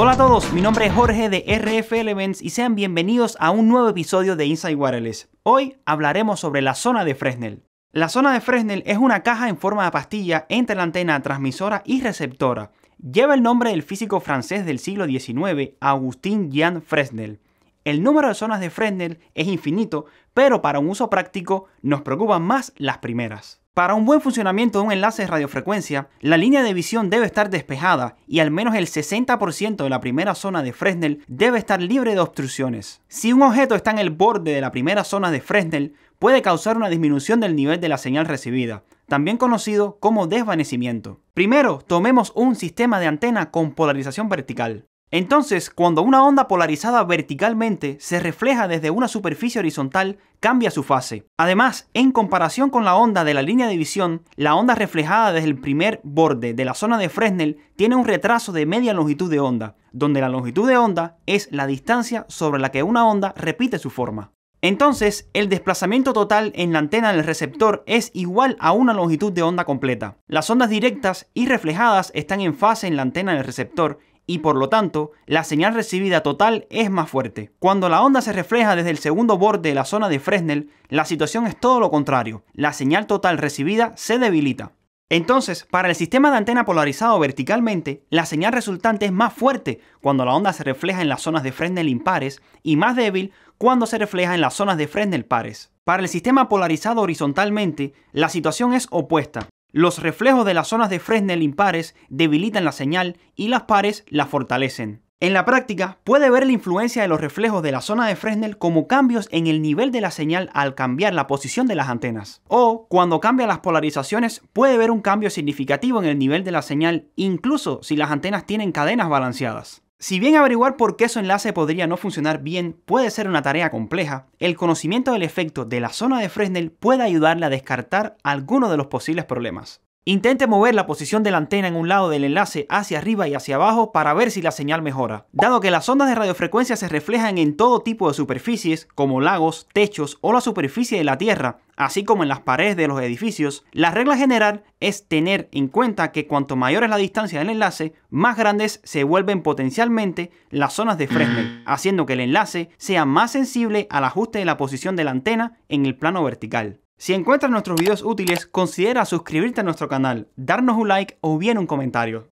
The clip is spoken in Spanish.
Hola a todos, mi nombre es Jorge de RF Elements y sean bienvenidos a un nuevo episodio de Inside Wireless. Hoy hablaremos sobre la zona de Fresnel. La zona de Fresnel es una caja en forma de pastilla entre la antena transmisora y receptora. Lleva el nombre del físico francés del siglo XIX, augustin Jean Fresnel. El número de zonas de Fresnel es infinito, pero para un uso práctico nos preocupan más las primeras. Para un buen funcionamiento de un enlace de radiofrecuencia, la línea de visión debe estar despejada y al menos el 60% de la primera zona de Fresnel debe estar libre de obstrucciones. Si un objeto está en el borde de la primera zona de Fresnel, puede causar una disminución del nivel de la señal recibida, también conocido como desvanecimiento. Primero, tomemos un sistema de antena con polarización vertical. Entonces, cuando una onda polarizada verticalmente se refleja desde una superficie horizontal, cambia su fase. Además, en comparación con la onda de la línea de visión, la onda reflejada desde el primer borde de la zona de Fresnel tiene un retraso de media longitud de onda, donde la longitud de onda es la distancia sobre la que una onda repite su forma. Entonces, el desplazamiento total en la antena del receptor es igual a una longitud de onda completa. Las ondas directas y reflejadas están en fase en la antena del receptor y por lo tanto, la señal recibida total es más fuerte. Cuando la onda se refleja desde el segundo borde de la zona de Fresnel, la situación es todo lo contrario, la señal total recibida se debilita. Entonces, para el sistema de antena polarizado verticalmente, la señal resultante es más fuerte cuando la onda se refleja en las zonas de Fresnel impares y más débil cuando se refleja en las zonas de Fresnel pares. Para el sistema polarizado horizontalmente, la situación es opuesta. Los reflejos de las zonas de Fresnel impares debilitan la señal y las pares la fortalecen. En la práctica, puede ver la influencia de los reflejos de la zona de Fresnel como cambios en el nivel de la señal al cambiar la posición de las antenas. O, cuando cambian las polarizaciones, puede ver un cambio significativo en el nivel de la señal incluso si las antenas tienen cadenas balanceadas. Si bien averiguar por qué su enlace podría no funcionar bien puede ser una tarea compleja, el conocimiento del efecto de la zona de Fresnel puede ayudarle a descartar algunos de los posibles problemas. Intente mover la posición de la antena en un lado del enlace hacia arriba y hacia abajo para ver si la señal mejora. Dado que las ondas de radiofrecuencia se reflejan en todo tipo de superficies, como lagos, techos o la superficie de la Tierra, así como en las paredes de los edificios, la regla general es tener en cuenta que cuanto mayor es la distancia del enlace, más grandes se vuelven potencialmente las zonas de Fresnel, mm. haciendo que el enlace sea más sensible al ajuste de la posición de la antena en el plano vertical. Si encuentras nuestros videos útiles, considera suscribirte a nuestro canal, darnos un like o bien un comentario.